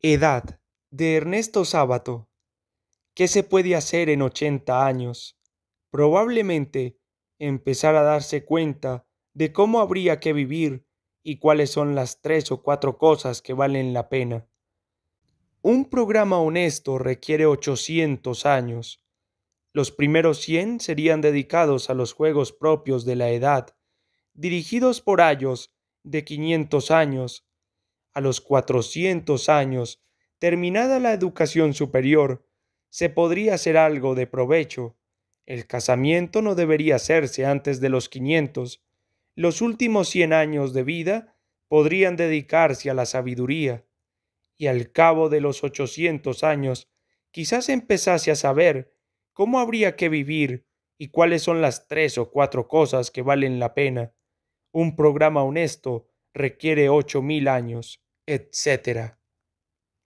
Edad de Ernesto Sábato. ¿Qué se puede hacer en 80 años? Probablemente empezar a darse cuenta de cómo habría que vivir y cuáles son las tres o cuatro cosas que valen la pena. Un programa honesto requiere 800 años. Los primeros 100 serían dedicados a los juegos propios de la edad, dirigidos por ayos de 500 años a los 400 años, terminada la educación superior, se podría hacer algo de provecho. El casamiento no debería hacerse antes de los 500. Los últimos 100 años de vida podrían dedicarse a la sabiduría. Y al cabo de los 800 años, quizás empezase a saber cómo habría que vivir y cuáles son las tres o cuatro cosas que valen la pena. Un programa honesto requiere 8.000 años, etcétera.